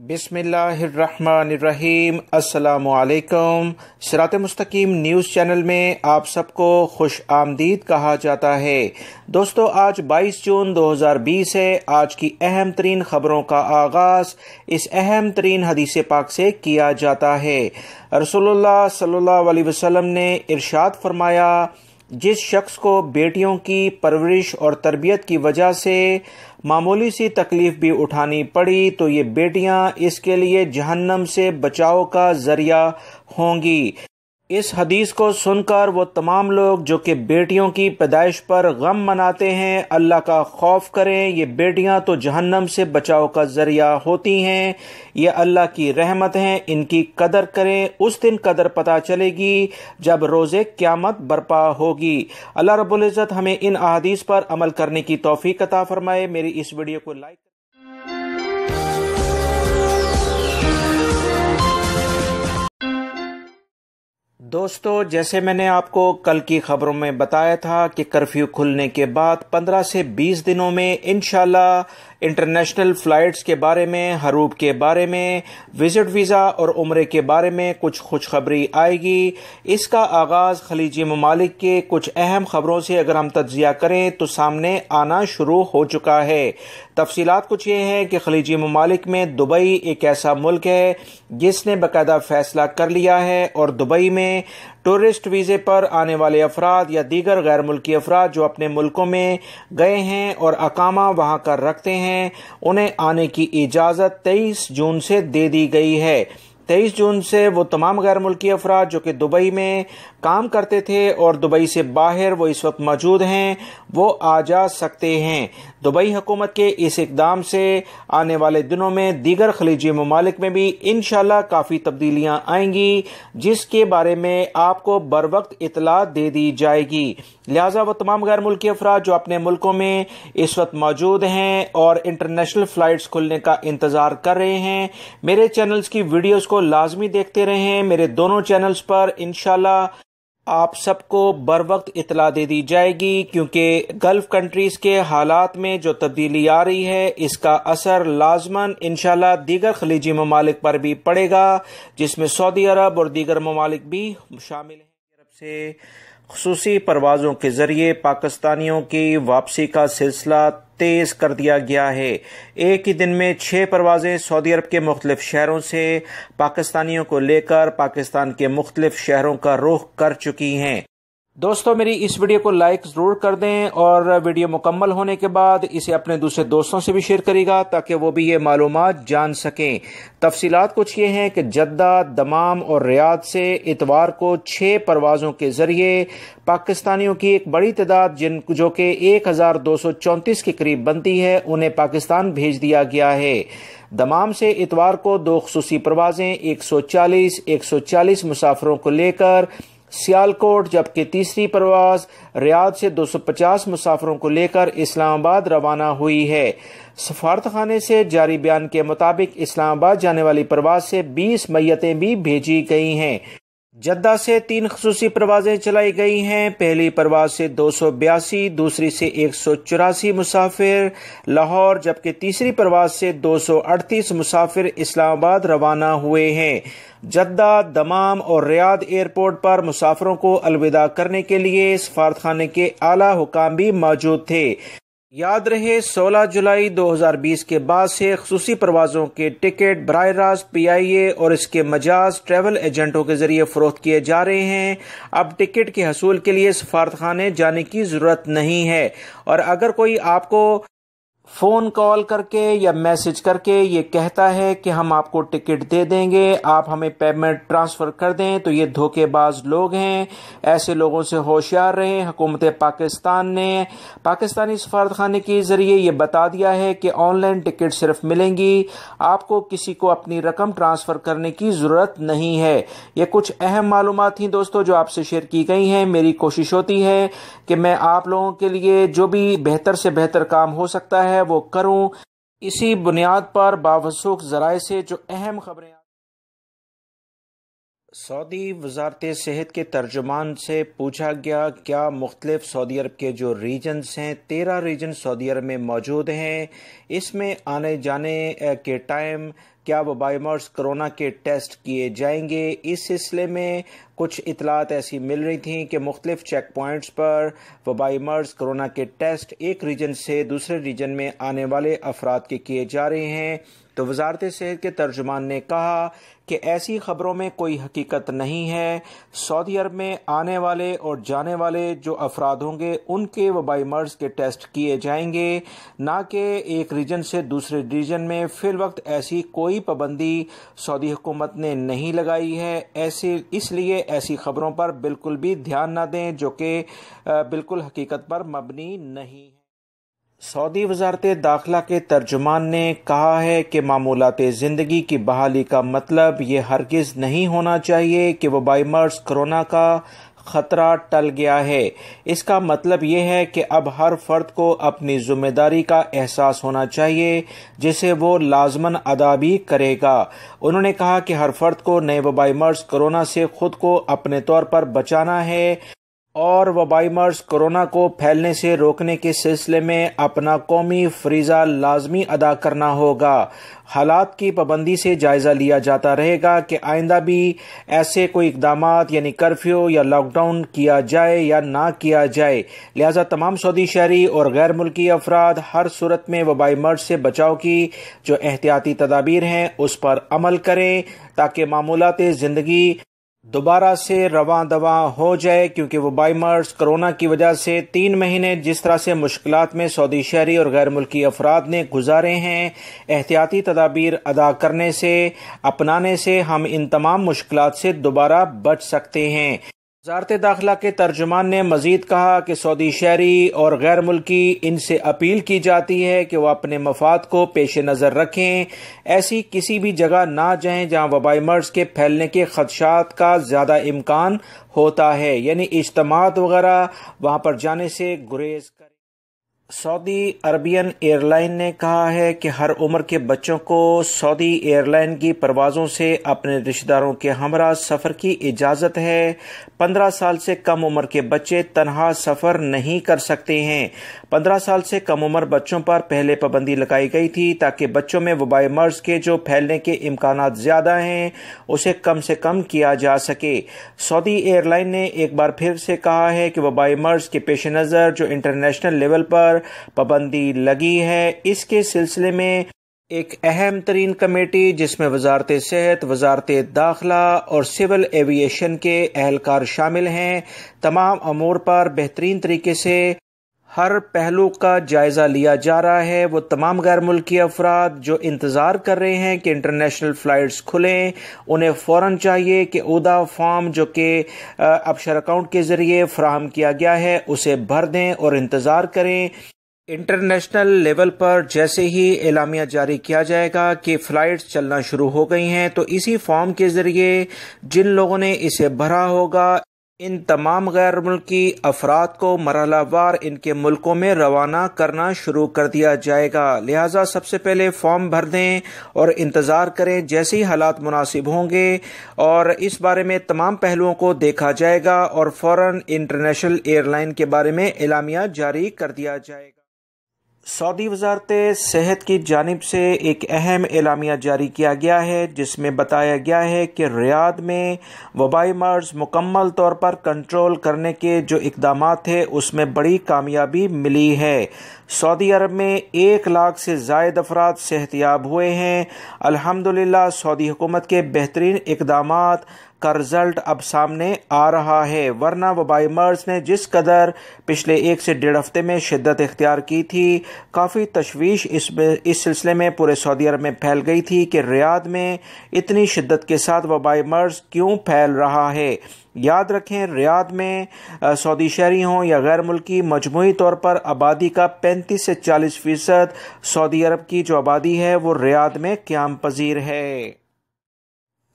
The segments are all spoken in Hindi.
बिसमीम् अल्लाम सरात मुस्तकीम न्यूज़ चैनल में आप सबको खुश आमदीद कहा जाता है दोस्तों आज 22 जून 2020 है आज की अहम तरीन ख़बरों का आगाज़ इस अहम तरीन हदीस पाक से किया जाता है रसोल्ला सल्ला वसलम ने इरशाद फरमाया जिस शख्स को बेटियों की परवरिश और तरबियत की वजह से मामूली सी तकलीफ भी उठानी पड़ी तो ये बेटियां इसके लिए जहन्नम से बचाव का जरिया होंगी इस हदीस को सुनकर वो तमाम लोग जो कि बेटियों की पैदाइश पर गम मनाते हैं अल्लाह का खौफ करें ये बेटियां तो जहन्नम से बचाव का ज़रिया होती हैं ये अल्लाह की रहमत हैं इनकी कदर करें उस दिन कदर पता चलेगी जब रोज़े क़्यामत बर्पा होगी अल्लाह रब्ज़त हमें इन अदीस पर अमल करने की तोफ़ी कता फ़रमाए मेरी इस वीडियो को लाइक दोस्तों जैसे मैंने आपको कल की खबरों में बताया था कि कर्फ्यू खुलने के बाद 15 से 20 दिनों में इनशाला इंटरनेशनल फ़्लाइट्स के बारे में हरूब के बारे में विज़िट वीज़ा और उम्र के बारे में कुछ खुशखबरी आएगी इसका आगाज़ खलीजी ममालिक के कुछ अहम ख़बरों से अगर हम तजिया करें तो सामने आना शुरू हो चुका है तफसीत कुछ ये हैं कि खलीजी ममालिक में दुबई एक ऐसा मुल्क है जिसने बाकायदा फ़ैसला कर लिया है और दुबई में टूरिस्ट वीज़े पर आने वाले अफराद या दीगर गैर मुल्की अफराद जो अपने मुल्कों में गए हैं और अकामा वहाँ कर रखते हैं उन्हें आने की इजाज़त तेईस जून से दे दी गई है तेईस जून से वो तमाम गैर मुल्की अफराद जो कि दुबई में काम करते थे और दुबई से बाहर वो इस वक्त मौजूद हैं वो आ जा सकते हैं दुबई हुकूमत के इस इकदाम से आने वाले दिनों में दीगर खलीजी ममालिक में भी इन काफ़ी तब्दीलियाँ आएंगी जिसके बारे में आपको बर वक्त इतला दे दी जाएगी लिहाजा वो तमाम गैर मुल्की अफराद जो अपने मुल्कों में इस वक्त मौजूद हैं और इंटरनेशनल फ़्लाइट्स खुलने का इंतज़ार कर रहे हैं मेरे चैनल्स की वीडियोज़ को लाजमी देखते रहें मेरे दोनों चैनल्स पर इनशाला आप सबको बर वक्त इतला दे दी जाएगी क्योंकि गल्फ कंट्रीज के हालात में जो तब्दीली आ रही है इसका असर लाजमन इनशाला दीगर खलीजी ममालिक पर भी पड़ेगा जिसमें सऊदी अरब और दीगर ममालिक भी शामिल हैं से खसूस परवाज़ों के ज़रिए पाकिस्तानियों की वापसी का सिलसिला तेज़ कर दिया गया है एक ही दिन में छह परवाज़ें सऊदी अरब के मुख्तलिफ शहरों से पाकिस्तानियों को लेकर पाकिस्तान के मुख्तलिफ शहरों का रुख कर चुकी हैं दोस्तों मेरी इस वीडियो को लाइक ज़रूर कर दें और वीडियो मुकम्मल होने के बाद इसे अपने दूसरे दोस्तों से भी शेयर करेगा ताकि वो भी ये मालूम जान सकें तफसीत कुछ ये हैं कि जद्दा दमाम और रियाद से इतवार को छः परवाज़ों के ज़रिए पाकिस्तानियों की एक बड़ी तादाद जिन जो कि एक हज़ार दो सौ चौंतीस के करीब बनती है उन्हें पाकिस्तान भेज दिया गया है दमाम से इतवार को दो खसूसी परवाज़ें एक सौ चालीस एक सौ चालीस मुसाफरों को लेकर सियालकोट जबकि तीसरी परवाज रियाद से 250 मुसाफरों को लेकर इस्लामाबाद रवाना हुई है सफारत खाने से जारी बयान के मुताबिक इस्लामाबाद जाने वाली परवाज से 20 मैयतें भी भेजी गई हैं जद्दा से तीन खसूसी परवाजें चलाई गई हैं पहली परवाज से दो सौ बयासी दूसरी से एक सौ चौरासी मुसाफिर लाहौर जबकि तीसरी परवाज से दो सौ अड़तीस मुसाफिर इस्लामाबाद रवाना हुए हैं जद्दा दमाम और रियाद एयरपोर्ट पर मुसाफिरों को अलविदा करने के लिए सफारतखाने के आला हुकाम भी मौजूद थे याद रहे 16 जुलाई 2020 के बाद से खसूसी परवाज़ों के टिकट बर रास्त पी आई ए और इसके मजाज ट्रैवल एजेंटों के ज़रिए फ़रोख्त किए जा रहे हैं अब टिकट के हसूल के लिए सफारत खाने जाने की ज़रूरत नहीं है और अगर कोई आपको फ़ोन कॉल करके या मैसेज करके ये कहता है कि हम आपको टिकट दे देंगे आप हमें पेमेंट ट्रांसफ़र कर दें तो ये धोखेबाज लोग हैं ऐसे लोगों से होशियार रहें हुकूमत पाकिस्तान ने पाकिस्तानी सफारतखाने के ज़रिए ये बता दिया है कि ऑनलाइन टिकट सिर्फ मिलेंगी आपको किसी को अपनी रकम ट्रांसफ़र करने की ज़रूरत नहीं है ये कुछ अहम मालूम थी दोस्तों जो आपसे शेयर की गई हैं मेरी कोशिश होती है कि मैं आप लोगों के लिए जो भी बेहतर से बेहतर काम हो सकता है है वो करूं इसी बुनियाद पर बावसुख जराये से जो अहम खबरें सऊदी वजारत सेहत के तर्जुमान से पूछा गया क्या मुख्तलिफ सऊदी अरब के जो रीजन्स हैं तेरह रीजन सऊदी अरब में मौजूद हैं इसमें आने जाने के टाइम क्या वो बायोमर्स कोरोना के टेस्ट किए जाएंगे इस सिलसिले में कुछ इतलात ऐसी मिल रही थी कि मुख्तलिफ चेक प्वाइंट्स पर वबाई मर्ज कोरोना के टेस्ट एक रीजन से दूसरे रीजन में आने वाले अफराद के किए जा रहे हैं तो वजारत सेहत के तर्जुमान ने कहा कि ऐसी खबरों में कोई हकीकत नहीं है सऊदी अरब में आने वाले और जाने वाले जो अफराद होंगे उनके वबाई मर्ज के टेस्ट किए जाएंगे न कि एक रीजन से दूसरे रीजन में फिल वक्त ऐसी कोई पाबंदी सऊदी हुकूमत ने नहीं लगाई है ऐसे इसलिए ऐसी खबरों पर बिल्कुल भी ध्यान न दें जो कि बिल्कुल हकीकत पर मबनी नहीं है सऊदी वजारत दाखिला के तर्जुमान ने कहा है कि मामूलत ज़िंदगी की बहाली का मतलब ये हरगिज़ नहीं होना चाहिए कि वह बाईमर्स कोरोना का खतरा टल गया है इसका मतलब यह है कि अब हर फर्द को अपनी जिम्मेदारी का एहसास होना चाहिए जिसे वो लाजमन अदा भी करेगा उन्होंने कहा कि हर फर्द को नए वबाई मर्ज कोरोना से खुद को अपने तौर पर बचाना है और वबाई मर्ज कोरोना को फैलने से रोकने के सिलसिले में अपना कौमी फरीजा लाजमी अदा करना होगा हालात की पाबंदी से जायज़ा लिया जाता रहेगा कि आइंदा भी ऐसे कोई इकदाम यानी कर्फ्यू या लॉकडाउन किया जाए या ना किया जाए लिहाजा तमाम सऊदी शहरी और गैर मुल्की अफराद हर सूरत में वबाई मर्ज से बचाव की जो एहतियाती तदाबीर हैं उस पर अमल करें ताकि मामूलत ज़िंदगी दोबारा से रवा दवा हो जाए क्योंकि वो बाईमर्स कोरोना की वजह से तीन महीने जिस तरह से मुश्किल में सऊदी शहरी और गैर मुल्की अफराद ने गुजारे हैं एहतियाती तदाबीर अदा करने से अपनाने से हम इन तमाम मुश्किल से दोबारा बच सकते हैं वजारत दाखिला के तर्जुमान ने मजीद कहा कि सऊदी शहरी और गैर मुल्की इनसे अपील की जाती है कि वह अपने मफाद को पेश नज़र रखें ऐसी किसी भी जगह ना जाएं जहां वबाई मर्ज के फैलने के खदशात का ज़्यादा इम्कान होता है यानी इज्तम वगैरह वहां पर जाने से गुरेज करें सऊदी अरबियन एयरलाइन ने कहा है कि हर उम्र के बच्चों को सऊदी एयरलाइन की परवाज़ों से अपने रिश्तेदारों के हमरा सफ़र की इजाज़त है पंद्रह साल से कम उम्र के बच्चे तनहा सफ़र नहीं कर सकते हैं पंद्रह साल से कम उम्र बच्चों पर पहले पाबंदी लगाई गई थी ताकि बच्चों में वबाई मर्ज के जो फैलने के इम्कान ज़्यादा हैं उसे कम से कम किया जा सके सऊदी एयरलाइन ने एक बार फिर से कहा है कि वबाई मर्ज के पेश नज़र जो इंटरनेशनल लेवल पर पाबंदी लगी है इसके सिलसिले में एक अहम तरीन कमेटी जिसमें वजारत सेहत वजारत दाखिला और सिविल एविएशन के एहलकार शामिल हैं तमाम अमूर पर बेहतरीन तरीके से हर पहलू का जायज़ा लिया जा रहा है वो तमाम गैर मुल्की अफराद जो इंतज़ार कर रहे हैं कि इंटरनेशनल फ़्लाइट्स खुलें उन्हें फ़ौर चाहिए कि उदा फॉर्म जो कि अपशर अकाउंट के ज़रिए फ्राहम किया गया है उसे भर दें और इंतज़ार करें इंटरनेशनल लेवल पर जैसे ही एलामिया जारी किया जाएगा कि फ़्लाइट्स चलना शुरू हो गई हैं तो इसी फॉर्म के ज़रिए जिन लोगों ने इसे भरा होगा इन तमाम गैर मुल्की अफराद को मरहलावार इनके मुल्कों में रवाना करना शुरू कर दिया जाएगा लिहाजा सबसे पहले फॉर्म भर दें और इंतज़ार करें जैसे ही हालात मुनासिब होंगे और इस बारे में तमाम पहलुओं को देखा जाएगा और फौरन इंटरनेशनल एयरलाइन के बारे में एलामिया जारी कर दिया जाएगा सऊदी वजारत सेहत की जानब से एक अहम एलामिया जारी किया गया है जिसमें बताया गया है कि रियाद में वबाई मर्ज मुकम्मल तौर पर कंट्रोल करने के जो इकदाम थे उसमें बड़ी कामयाबी मिली है सऊदी अरब में एक लाख से जायद अफराद सेहतियाब हुए हैं अलहमदिल्ला सऊदी हुकूमत के बेहतरीन इकदाम का रिजल्ट अब सामने आ रहा है वरना वबाई मर्ज ने जिस कदर पिछले एक से डेढ़ हफ्ते में शिद्दत इख्तियार की थी काफ़ी तशवीश इस इस सिलसिले में पूरे सऊदी अरब में फैल गई थी कि रियाद में इतनी शिद्दत के साथ वबाई मर्ज क्यों फैल रहा है याद रखें रियाद में सऊदी शहरी हों या गैर मुल्की मजमू तौर पर आबादी का 35 से 40 फ़ीसद सऊदी अरब की जो आबादी है वो रियाद में क्याम पजीर है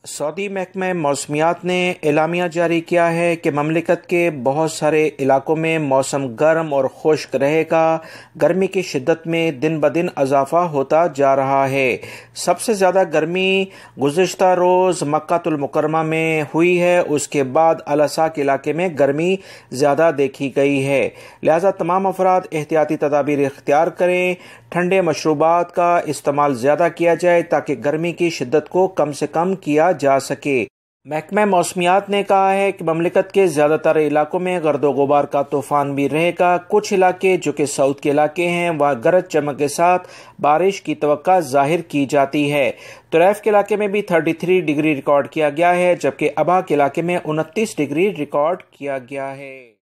सऊदी महकमे मौसमियात ने एलामिया जारी किया है कि ममलिकत के बहुत सारे इलाकों में मौसम गर्म और खुश्क रहेगा गर्मी की शिद्दत में दिन ब दिन अजाफा होता जा रहा है सबसे ज़्यादा गर्मी गुज्त रोज़ मक्तुलमकरमा में हुई है उसके बाद अलसाक इलाके में गर्मी ज़्यादा देखी गई है लिहाजा तमाम अफराद एहतियाती तदाबीर इख्तियार करें ठंडे मशरूबात का इस्तेमाल ज़्यादा किया जाए ताकि गर्मी की शिद्दत को कम से कम किया किया जा सके महकमा मौसमियात ने कहा है कि ममलिकत के ज़्यादातर इलाकों में गर्द गुबार का तूफान भी रहेगा कुछ इलाके जो कि साउथ के इलाके हैं वहाँ गरज चमक के साथ बारिश की तो जाहिर की जाती है तुरैफ के इलाके में भी 33 डिग्री रिकॉर्ड किया गया है जबकि अबा के इलाके में 29 डिग्री रिकॉर्ड किया गया है